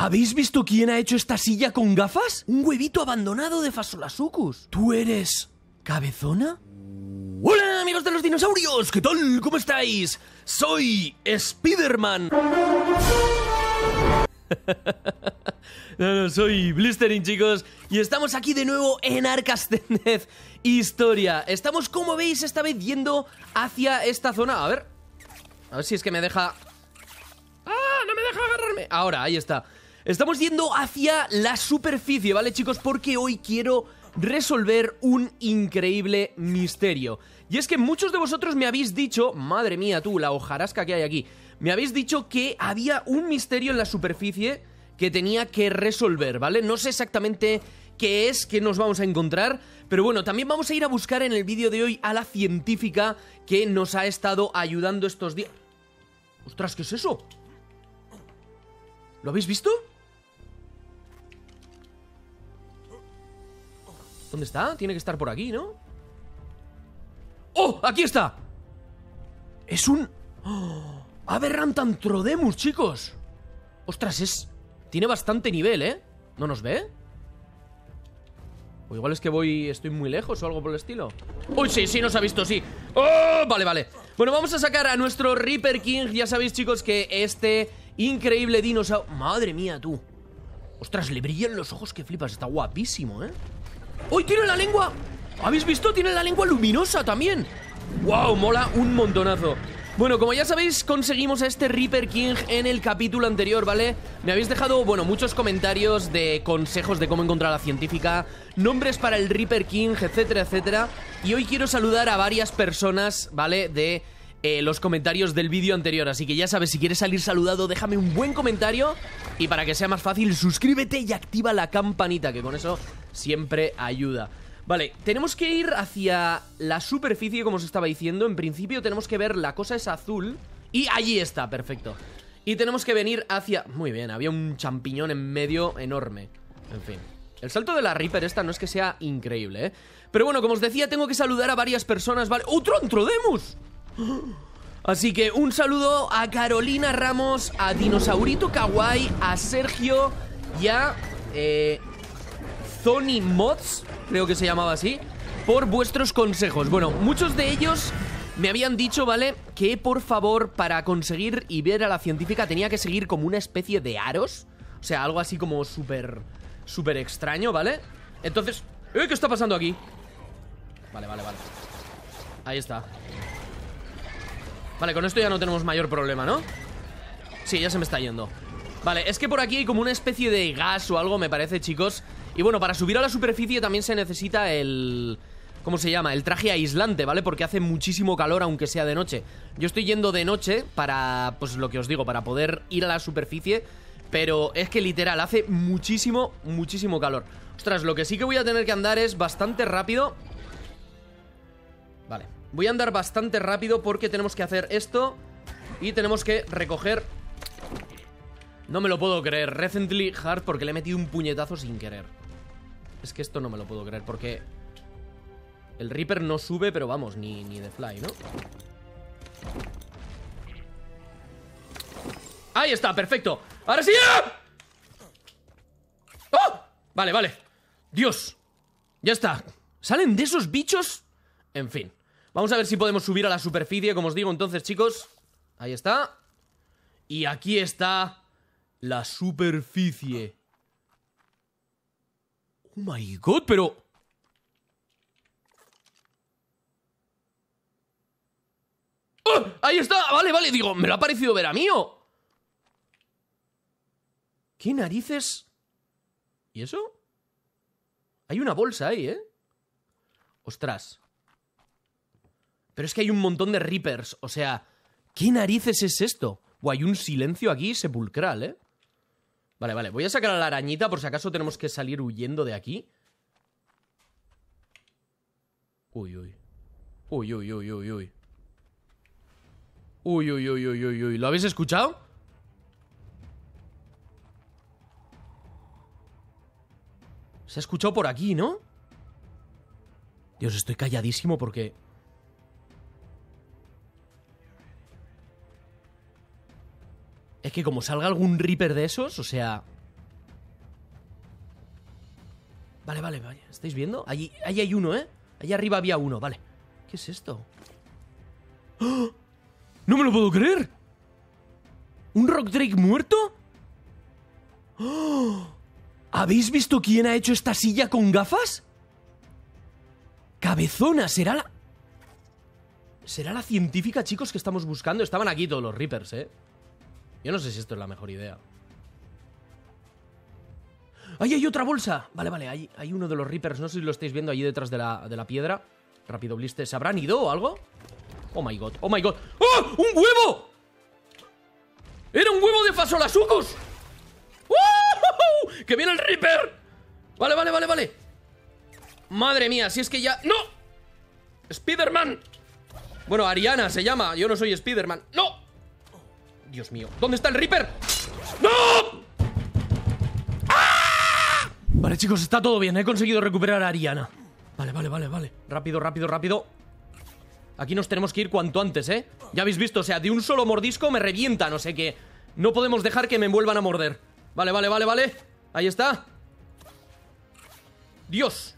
¿Habéis visto quién ha hecho esta silla con gafas? Un huevito abandonado de Fasolasucus. ¿Tú eres... cabezona? Hola amigos de los dinosaurios, ¿qué tal? ¿Cómo estáis? Soy Spiderman. no, no, soy Blistering chicos y estamos aquí de nuevo en Arcas Nez. Historia. Estamos como veis esta vez yendo hacia esta zona. A ver, a ver si es que me deja... ¡Ah! No me deja agarrarme. Ahora, ahí está. Estamos yendo hacia la superficie, ¿vale, chicos? Porque hoy quiero resolver un increíble misterio. Y es que muchos de vosotros me habéis dicho, madre mía tú, la hojarasca que hay aquí, me habéis dicho que había un misterio en la superficie que tenía que resolver, ¿vale? No sé exactamente qué es, qué nos vamos a encontrar, pero bueno, también vamos a ir a buscar en el vídeo de hoy a la científica que nos ha estado ayudando estos días. ¡Ostras, qué es eso! ¿Lo habéis visto? ¿Dónde está? Tiene que estar por aquí, ¿no? ¡Oh! ¡Aquí está! Es un... ¡Oh! ¡Aberrantantrodemus, chicos! Ostras, es... Tiene bastante nivel, ¿eh? ¿No nos ve? O igual es que voy... Estoy muy lejos o algo por el estilo. ¡Uy, sí, sí, nos ha visto, sí! ¡Oh! Vale, vale. Bueno, vamos a sacar a nuestro Reaper King. Ya sabéis, chicos, que este increíble dinosaurio... ¡Madre mía, tú! Ostras, le brillan los ojos que flipas. Está guapísimo, ¿eh? ¡Uy, tiene la lengua! ¿Habéis visto? Tiene la lengua luminosa también. ¡Wow! Mola un montonazo. Bueno, como ya sabéis, conseguimos a este Reaper King en el capítulo anterior, ¿vale? Me habéis dejado, bueno, muchos comentarios de consejos de cómo encontrar a la científica, nombres para el Reaper King, etcétera, etcétera. Y hoy quiero saludar a varias personas, ¿vale? De eh, los comentarios del vídeo anterior. Así que ya sabes, si quieres salir saludado, déjame un buen comentario. Y para que sea más fácil, suscríbete y activa la campanita, que con eso siempre ayuda. Vale, tenemos que ir hacia la superficie, como os estaba diciendo. En principio tenemos que ver, la cosa es azul. Y allí está, perfecto. Y tenemos que venir hacia... Muy bien, había un champiñón en medio enorme. En fin. El salto de la Reaper esta no es que sea increíble, ¿eh? Pero bueno, como os decía, tengo que saludar a varias personas, ¿vale? ¡Otro Así que un saludo a Carolina Ramos, a Dinosaurito Kawaii, a Sergio y a eh, Zoni Mods, creo que se llamaba así, por vuestros consejos. Bueno, muchos de ellos me habían dicho, ¿vale? Que por favor, para conseguir y ver a la científica, tenía que seguir como una especie de aros. O sea, algo así como súper, súper extraño, ¿vale? Entonces... Eh, ¿Qué está pasando aquí? Vale, vale, vale. Ahí está. Vale, con esto ya no tenemos mayor problema, ¿no? Sí, ya se me está yendo Vale, es que por aquí hay como una especie de gas o algo, me parece, chicos Y bueno, para subir a la superficie también se necesita el... ¿Cómo se llama? El traje aislante, ¿vale? Porque hace muchísimo calor aunque sea de noche Yo estoy yendo de noche para, pues lo que os digo, para poder ir a la superficie Pero es que literal, hace muchísimo, muchísimo calor Ostras, lo que sí que voy a tener que andar es bastante rápido Voy a andar bastante rápido porque tenemos que hacer esto Y tenemos que recoger No me lo puedo creer Recently hard porque le he metido un puñetazo sin querer Es que esto no me lo puedo creer porque El Reaper no sube pero vamos, ni, ni de fly, ¿no? Ahí está, perfecto ¡Ahora sí! ¡Ah! ¡Oh! Vale, vale Dios Ya está Salen de esos bichos En fin Vamos a ver si podemos subir a la superficie, como os digo entonces, chicos. Ahí está. Y aquí está la superficie. Oh my god, pero... ¡Oh! ¡Ahí está! Vale, vale, digo, me lo ha parecido ver a mío. ¿Qué narices? ¿Y eso? Hay una bolsa ahí, ¿eh? Ostras. Pero es que hay un montón de Reapers, o sea, ¿qué narices es esto? O hay un silencio aquí sepulcral, ¿eh? Vale, vale, voy a sacar a la arañita por si acaso tenemos que salir huyendo de aquí. Uy, uy. Uy, uy, uy, uy, uy. Uy, uy, uy, uy, uy, uy. ¿Lo habéis escuchado? Se ha escuchado por aquí, ¿no? Dios, estoy calladísimo porque Es que como salga algún Reaper de esos, o sea... Vale, vale, vale. ¿Estáis viendo? Allí, allí hay uno, ¿eh? Allí arriba había uno, vale. ¿Qué es esto? ¡Ah! ¡No me lo puedo creer! ¿Un Rock Drake muerto? ¡Ah! ¿Habéis visto quién ha hecho esta silla con gafas? Cabezona, será la... ¿Será la científica, chicos, que estamos buscando? Estaban aquí todos los Reapers, ¿eh? Yo no sé si esto es la mejor idea. ¡Ahí hay otra bolsa! Vale, vale, hay, hay uno de los Reapers. No sé si lo estáis viendo allí detrás de la, piedra. Rápido, Blister. ¿Se habrán ido o algo? Oh my god, oh my god. ¡Oh! ¡Un huevo! ¡Era un huevo de Fasolasucus! ¡Wow! ¡Que viene el Reaper! Vale, vale, vale, vale. Madre mía, si es que ya... ¡No! ¡Spiderman! Bueno, Ariana se llama. Yo no soy Spiderman. ¡No! Dios mío. ¿Dónde está el Reaper? ¡No! ¡Ah! Vale, chicos, está todo bien. He conseguido recuperar a Ariana. Vale, vale, vale, vale. Rápido, rápido, rápido. Aquí nos tenemos que ir cuanto antes, ¿eh? Ya habéis visto, o sea, de un solo mordisco me revienta, no sé que No podemos dejar que me vuelvan a morder. Vale, vale, vale, vale. Ahí está. Dios.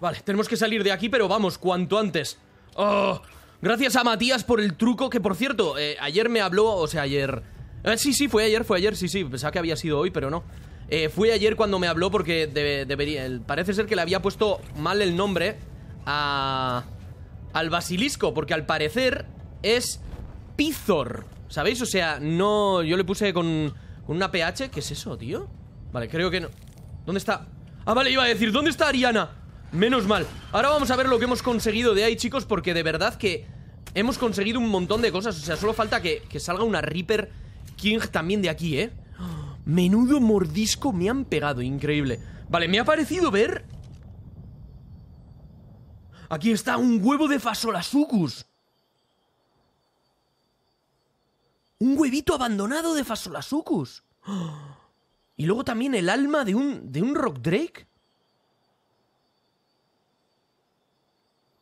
Vale, tenemos que salir de aquí, pero vamos, cuanto antes. ¡Oh! Gracias a Matías por el truco, que por cierto, eh, ayer me habló, o sea, ayer... Eh, sí, sí, fue ayer, fue ayer, sí, sí, pensaba que había sido hoy, pero no. Eh, fue ayer cuando me habló porque debería, parece ser que le había puesto mal el nombre a, al basilisco, porque al parecer es Pizor, ¿sabéis? O sea, no... Yo le puse con, con una PH, ¿qué es eso, tío? Vale, creo que no... ¿Dónde está? Ah, vale, iba a decir, ¿dónde está Ariana? Menos mal. Ahora vamos a ver lo que hemos conseguido de ahí, chicos, porque de verdad que hemos conseguido un montón de cosas. O sea, solo falta que, salga una Reaper King también de aquí, ¿eh? Menudo mordisco me han pegado, increíble. Vale, me ha parecido ver... Aquí está un huevo de Fasolasucus. Un huevito abandonado de Fasolasucus. Y luego también el alma de un, de un Rock Drake.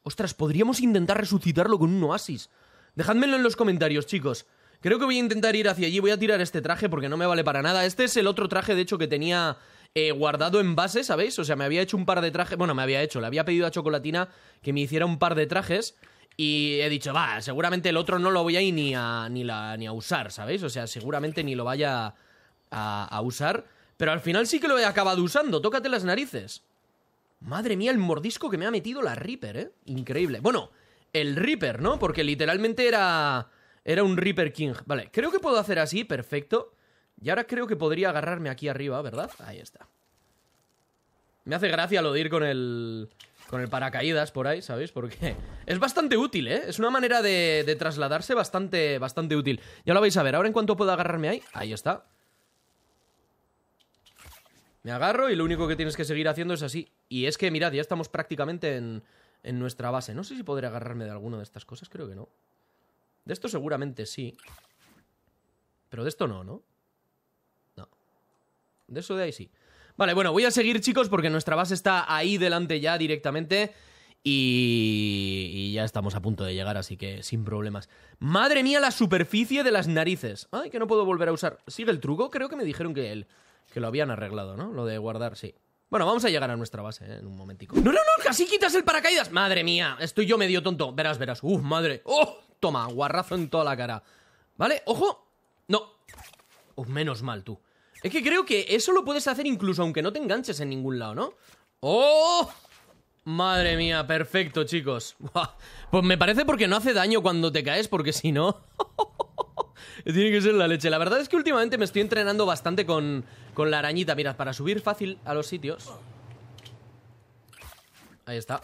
Ostras, podríamos intentar resucitarlo con un oasis. Dejádmelo en los comentarios, chicos. Creo que voy a intentar ir hacia allí. Voy a tirar este traje porque no me vale para nada. Este es el otro traje, de hecho, que tenía eh, guardado en base, ¿sabéis? O sea, me había hecho un par de trajes. Bueno, me había hecho. Le había pedido a Chocolatina que me hiciera un par de trajes. Y he dicho, va, seguramente el otro no lo voy a ir ni a, ni, a usar, ¿sabéis? O sea, seguramente ni lo vaya a usar. Pero al final sí que lo he acabado usando. Tócate las narices. Madre mía, el mordisco que me ha metido la Reaper, ¿eh? Increíble. Bueno, el Reaper, ¿no? Porque literalmente era... Era un Reaper King. Vale, creo que puedo hacer así, perfecto. Y ahora creo que podría agarrarme aquí arriba, ¿verdad? Ahí está. Me hace gracia lo de ir con el... Con el paracaídas por ahí, ¿sabéis? Porque es bastante útil, ¿eh? Es una manera de, de trasladarse bastante, bastante útil. Ya lo vais a ver. Ahora en cuanto puedo agarrarme ahí... Ahí está. Me agarro y lo único que tienes que seguir haciendo es así. Y es que, mirad, ya estamos prácticamente en, nuestra base. No sé si podré agarrarme de alguna de estas cosas, creo que no. De esto seguramente sí. Pero de esto no, ¿no? No. De eso de ahí sí. Vale, bueno, voy a seguir, chicos, porque nuestra base está ahí delante ya directamente. Y... y... ya estamos a punto de llegar, así que sin problemas. Madre mía, la superficie de las narices. Ay, que no puedo volver a usar. ¿Sigue el truco? Creo que me dijeron que él que lo habían arreglado, ¿no? Lo de guardar, sí. Bueno, vamos a llegar a nuestra base ¿eh? en un momentico. ¡No, no, no! ¡Casi quitas el paracaídas! ¡Madre mía! Estoy yo medio tonto. Verás, verás. ¡Uf, madre! ¡Oh! Toma, guarrazo en toda la cara. ¿Vale? ¡Ojo! No. Uf, menos mal, tú. Es que creo que eso lo puedes hacer incluso aunque no te enganches en ningún lado, ¿no? ¡Oh! Madre mía, perfecto, chicos. Pues me parece porque no hace daño cuando te caes, porque si no... Tiene que ser la leche. La verdad es que últimamente me estoy entrenando bastante con, la arañita. mirad, para subir fácil a los sitios. Ahí está.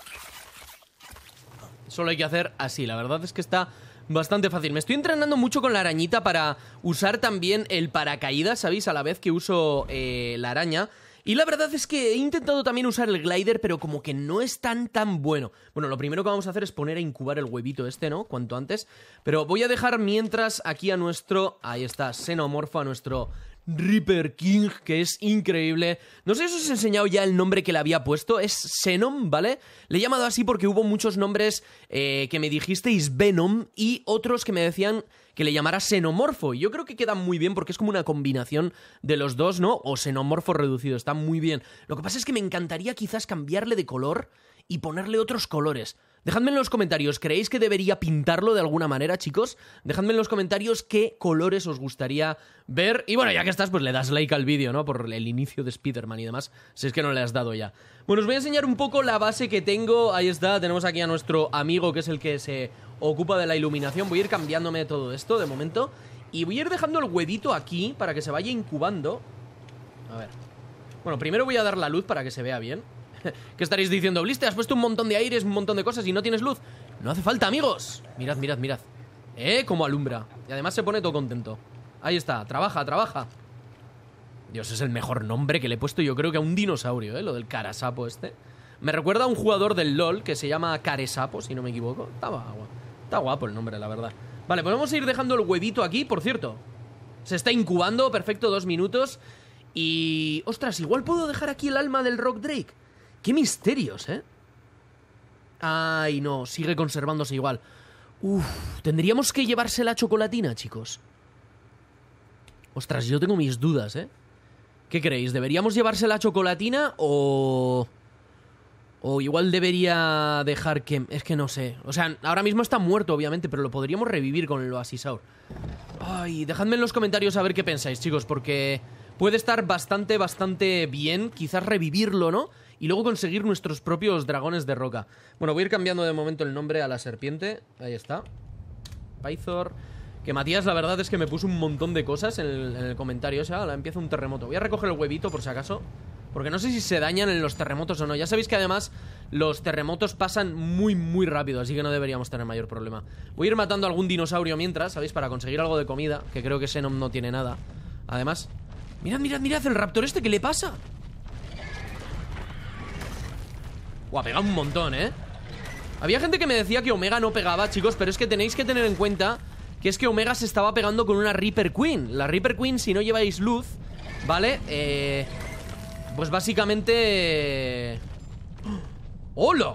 Solo hay que hacer así. La verdad es que está bastante fácil. Me estoy entrenando mucho con la arañita para usar también el paracaídas, ¿sabéis? A la vez que uso eh, la araña. Y la verdad es que he intentado también usar el glider, pero como que no es tan tan bueno. Bueno, lo primero que vamos a hacer es poner a incubar el huevito este, ¿no? Cuanto antes. Pero voy a dejar mientras aquí a nuestro... Ahí está, xenomorfo, a nuestro Reaper King, que es increíble. No sé si os he enseñado ya el nombre que le había puesto, es Xenom, ¿vale? Le he llamado así porque hubo muchos nombres eh, que me dijisteis Venom y otros que me decían que le llamara Xenomorfo. Yo creo que queda muy bien porque es como una combinación de los dos, ¿no? O Xenomorfo reducido, está muy bien. Lo que pasa es que me encantaría quizás cambiarle de color y ponerle otros colores. Dejadme en los comentarios, ¿creéis que debería pintarlo de alguna manera, chicos? Dejadme en los comentarios qué colores os gustaría ver. Y bueno, ya que estás, pues le das like al vídeo, ¿no? Por el inicio de Spider-Man y demás, si es que no le has dado ya. Bueno, os voy a enseñar un poco la base que tengo. Ahí está, tenemos aquí a nuestro amigo, que es el que se ocupa de la iluminación. Voy a ir cambiándome todo esto de momento. Y voy a ir dejando el huevito aquí para que se vaya incubando. A ver. Bueno, primero voy a dar la luz para que se vea bien. ¿Qué estaréis diciendo? Bliste, has puesto un montón de aires, un montón de cosas y no tienes luz. No hace falta, amigos. Mirad, mirad, mirad. Eh, como alumbra. Y además se pone todo contento. Ahí está, trabaja, trabaja. Dios, es el mejor nombre que le he puesto yo creo que a un dinosaurio, ¿eh? Lo del carasapo este. Me recuerda a un jugador del LOL que se llama Caresapo, si no me equivoco. Estaba Está guapo el nombre, la verdad. Vale, pues vamos a ir dejando el huevito aquí, por cierto. Se está incubando, perfecto, dos minutos. Y... Ostras, igual puedo dejar aquí el alma del Rock Drake. Qué misterios, ¿eh? Ay, no, sigue conservándose igual. Uf, tendríamos que llevarse la chocolatina, chicos. Ostras, yo tengo mis dudas, ¿eh? ¿Qué creéis? ¿Deberíamos llevarse la chocolatina o... O igual debería dejar que... Es que no sé. O sea, ahora mismo está muerto, obviamente, pero lo podríamos revivir con el Oasisaur. Ay, dejadme en los comentarios a ver qué pensáis, chicos, porque puede estar bastante, bastante bien quizás revivirlo, ¿no? y luego conseguir nuestros propios dragones de roca. Bueno, voy a ir cambiando de momento el nombre a la serpiente. Ahí está. Pythor. Que Matías, la verdad es que me puso un montón de cosas en el, comentario. O sea, empieza un terremoto. Voy a recoger el huevito por si acaso. Porque no sé si se dañan en los terremotos o no. Ya sabéis que además los terremotos pasan muy, muy rápido, así que no deberíamos tener mayor problema. Voy a ir matando algún dinosaurio mientras, ¿sabéis? Para conseguir algo de comida, que creo que Xenom no tiene nada. Además, mirad, mirad, mirad el raptor este, ¿qué le pasa? Buah, pega un montón, ¿eh? Había gente que me decía que Omega no pegaba, chicos Pero es que tenéis que tener en cuenta Que es que Omega se estaba pegando con una Reaper Queen La Reaper Queen, si no lleváis luz ¿Vale? Eh, pues básicamente... Eh, ¡Hola!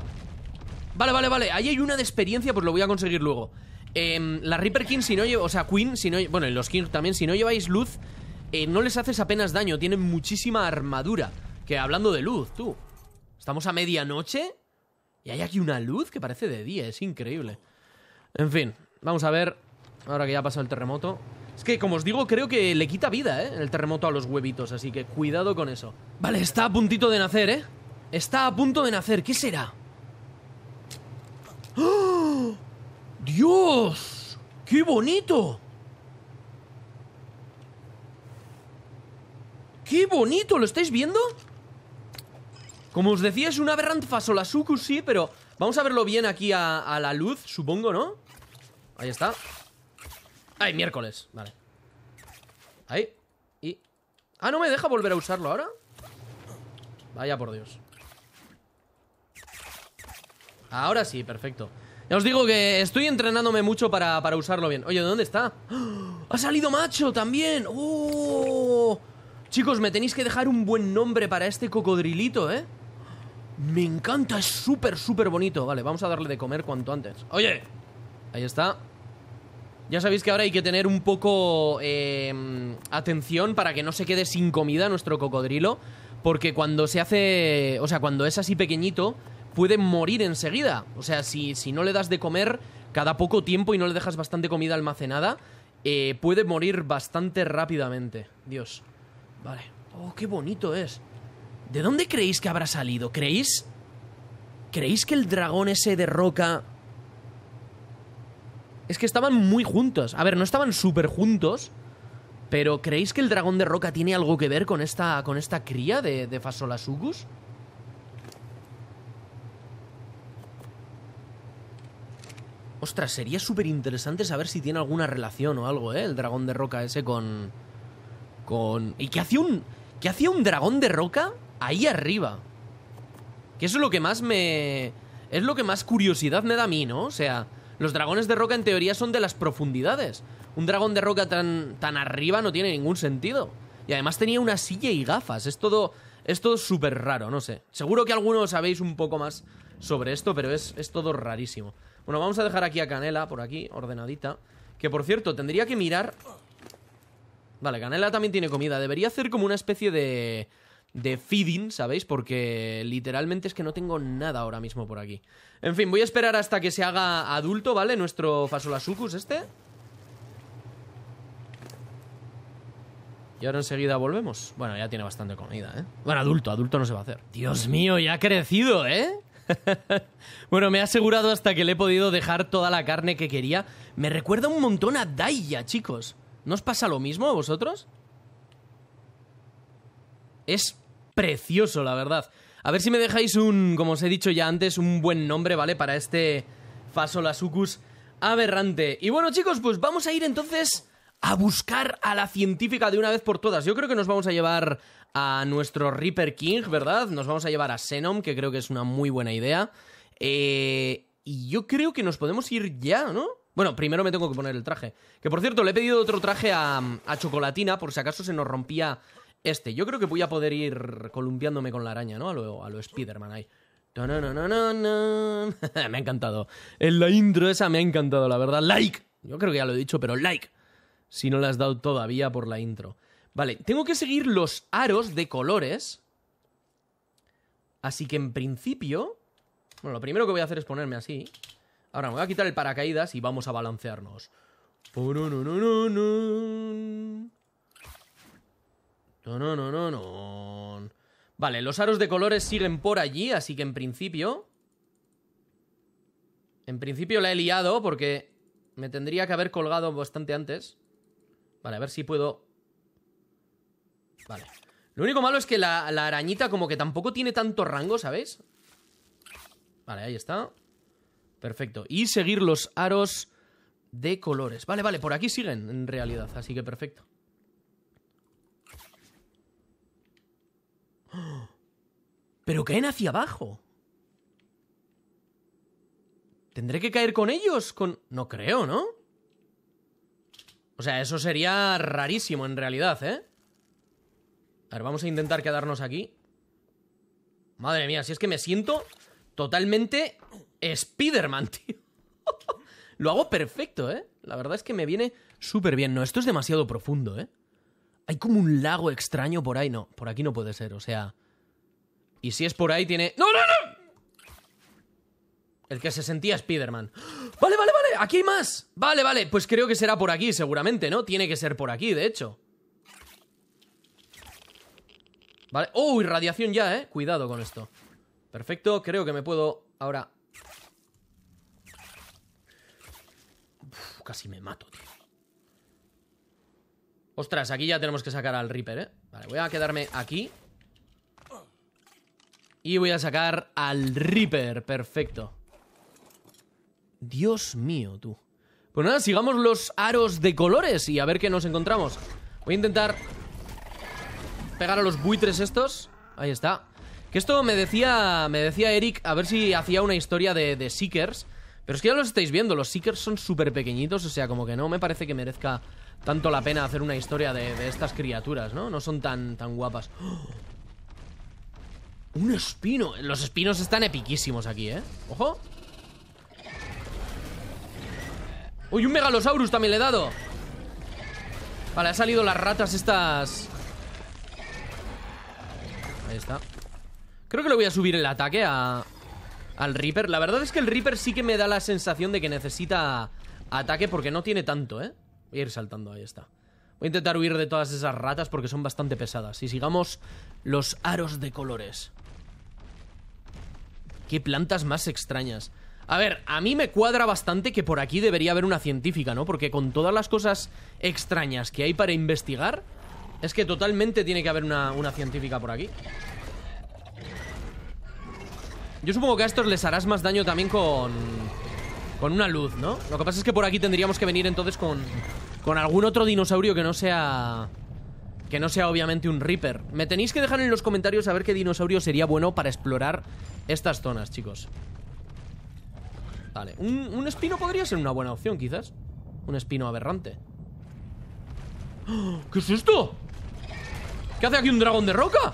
Vale, vale, vale Ahí hay una de experiencia, pues lo voy a conseguir luego em, La Reaper Queen, si no lleváis... O sea, Queen, si no... Bueno, los King también Si no lleváis luz, eh, no les haces apenas daño Tienen muchísima armadura Que hablando de luz, tú Estamos a medianoche y hay aquí una luz que parece de día, es increíble. En fin, vamos a ver, ahora que ya ha pasado el terremoto. Es que, como os digo, creo que le quita vida, ¿eh? El terremoto a los huevitos, así que cuidado con eso. Vale, está a puntito de nacer, ¿eh? Está a punto de nacer, ¿qué será? ¡Oh! ¡Dios! ¡Qué bonito! ¡Qué bonito! ¿Lo estáis viendo? Como os decía, es una aberrant Suku sí, pero vamos a verlo bien aquí a, la luz, supongo, ¿no? Ahí está. Ay, miércoles, vale. Ahí. Y... Ah, ¿no me deja volver a usarlo ahora? Vaya por Dios. Ahora sí, perfecto. Ya os digo que estoy entrenándome mucho para, usarlo bien. Oye, ¿dónde está? ¡Ah! ¡Ha salido macho también! ¡Oh! Chicos, me tenéis que dejar un buen nombre para este cocodrilito, ¿eh? Me encanta, es súper, súper bonito. Vale, vamos a darle de comer cuanto antes. Oye, ahí está. Ya sabéis que ahora hay que tener un poco eh, atención para que no se quede sin comida nuestro cocodrilo. Porque cuando se hace, o sea, cuando es así pequeñito, puede morir enseguida. O sea, si, si no le das de comer cada poco tiempo y no le dejas bastante comida almacenada, eh, puede morir bastante rápidamente. Dios. Vale. Oh, qué bonito es. ¿De dónde creéis que habrá salido? ¿Creéis? ¿Creéis que el dragón ese de roca... Es que estaban muy juntos. A ver, no estaban súper juntos. Pero ¿creéis que el dragón de roca tiene algo que ver con esta, con esta cría de, de Fasolasugus? Ostras, sería súper interesante saber si tiene alguna relación o algo, ¿eh? El dragón de roca ese con... Con... ¿Y qué hacía un... ¿Qué hacía un dragón de roca ahí arriba. Que eso es lo que más me... Es lo que más curiosidad me da a mí, ¿no? O sea, los dragones de roca en teoría son de las profundidades. Un dragón de roca tan, tan arriba no tiene ningún sentido. Y además tenía una silla y gafas. Es todo... Es todo súper raro, no sé. Seguro que algunos sabéis un poco más sobre esto, pero es, es todo rarísimo. Bueno, vamos a dejar aquí a Canela, por aquí, ordenadita. Que por cierto, tendría que mirar... Vale, Canela también tiene comida. Debería hacer como una especie de de feeding, ¿sabéis? Porque literalmente es que no tengo nada ahora mismo por aquí. En fin, voy a esperar hasta que se haga adulto, ¿vale? Nuestro Fasolasucus este. Y ahora enseguida volvemos. Bueno, ya tiene bastante comida, ¿eh? Bueno, adulto, adulto no se va a hacer. Dios mío, ya ha crecido, ¿eh? bueno, me he asegurado hasta que le he podido dejar toda la carne que quería. Me recuerda un montón a Daya, chicos. ¿No os pasa lo mismo a vosotros? Es precioso, la verdad. A ver si me dejáis un, como os he dicho ya antes, un buen nombre, ¿vale? Para este Fasolasucus aberrante. Y bueno, chicos, pues vamos a ir entonces a buscar a la científica de una vez por todas. Yo creo que nos vamos a llevar a nuestro Reaper King, ¿verdad? Nos vamos a llevar a Xenom, que creo que es una muy buena idea. Eh, y yo creo que nos podemos ir ya, ¿no? Bueno, primero me tengo que poner el traje. Que por cierto, le he pedido otro traje a, a Chocolatina por si acaso se nos rompía este, yo creo que voy a poder ir columpiándome con la araña, ¿no? A lo, a lo Spider-Man ahí. me ha encantado. En la intro esa me ha encantado, la verdad. Like. Yo creo que ya lo he dicho, pero like. Si no la has dado todavía por la intro. Vale, tengo que seguir los aros de colores. Así que en principio... Bueno, lo primero que voy a hacer es ponerme así. Ahora me voy a quitar el paracaídas y vamos a balancearnos. No, no, no, no, no. Vale, los aros de colores siguen por allí, así que en principio... En principio la he liado porque me tendría que haber colgado bastante antes. Vale, a ver si puedo... Vale. Lo único malo es que la, arañita como que tampoco tiene tanto rango, ¿sabéis? Vale, ahí está. Perfecto. Y seguir los aros de colores. Vale, vale, por aquí siguen en realidad, así que perfecto. Pero caen hacia abajo. ¿Tendré que caer con ellos? Con... No creo, ¿no? O sea, eso sería rarísimo en realidad, ¿eh? A ver, vamos a intentar quedarnos aquí. Madre mía, si es que me siento totalmente Spider-Man, tío. Lo hago perfecto, ¿eh? La verdad es que me viene súper bien. No, esto es demasiado profundo, ¿eh? Hay como un lago extraño por ahí. No, por aquí no puede ser. O sea, y si es por ahí, tiene... ¡No, no, no! El que se sentía Spiderman. ¡Vale, Vale, vale, vale, aquí hay más. Vale, vale, pues creo que será por aquí, seguramente, ¿no? Tiene que ser por aquí, de hecho. Vale. ¡Oh, irradiación ya, eh! Cuidado con esto. Perfecto, creo que me puedo ahora... casi me mato, tío. Ostras, aquí ya tenemos que sacar al Reaper, ¿eh? Vale, voy a quedarme aquí. Y voy a sacar al Reaper, perfecto. Dios mío, tú. Pues nada, sigamos los aros de colores y a ver qué nos encontramos. Voy a intentar pegar a los buitres estos. Ahí está. Que esto me decía, me decía Eric, a ver si hacía una historia de, Seekers. Pero es que ya los estáis viendo, los Seekers son súper pequeñitos, o sea, como que no me parece que merezca tanto la pena hacer una historia de, estas criaturas, ¿no? No son tan, tan guapas. ¡Oh! Un espino. Los espinos están epiquísimos aquí, ¿eh? Ojo. Uy, un megalosaurus también le he dado. Vale, ha salido las ratas estas. Ahí está. Creo que le voy a subir el ataque a... Al Reaper. La verdad es que el Reaper sí que me da la sensación de que necesita ataque porque no tiene tanto, ¿eh? Voy a ir saltando, ahí está. Voy a intentar huir de todas esas ratas porque son bastante pesadas. Y sigamos los aros de colores. Qué plantas más extrañas. A ver, a mí me cuadra bastante que por aquí debería haber una científica, ¿no? Porque con todas las cosas extrañas que hay para investigar, es que totalmente tiene que haber una, científica por aquí. Yo supongo que a estos les harás más daño también con... Con una luz, ¿no? Lo que pasa es que por aquí tendríamos que venir entonces con... Con algún otro dinosaurio que no sea... Que no sea obviamente un Reaper. Me tenéis que dejar en los comentarios a ver qué dinosaurio sería bueno para explorar estas zonas, chicos Vale, un, espino podría ser una buena opción, quizás Un espino aberrante ¡Oh! ¿Qué es esto? ¿Qué hace aquí un dragón de roca?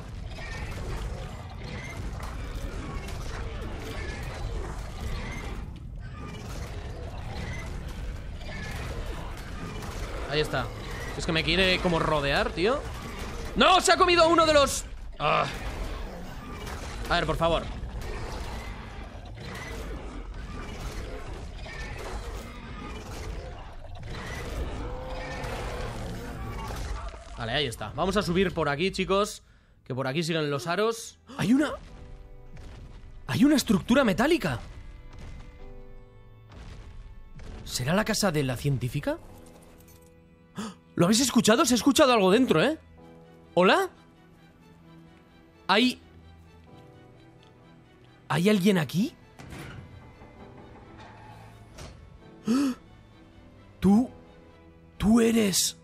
Ahí está Es que me quiere como rodear, tío ¡No! ¡Se ha comido uno de los... ¡Ah! A ver, por favor Vale, ahí está. Vamos a subir por aquí, chicos. Que por aquí siguen los aros. ¡Hay una! ¡Hay una estructura metálica! ¿Será la casa de la científica? ¿Lo habéis escuchado? Se ha escuchado algo dentro, ¿eh? ¿Hola? ¿Hay... ¿Hay alguien aquí? ¿Tú... ¿Tú eres...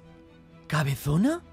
cabezona?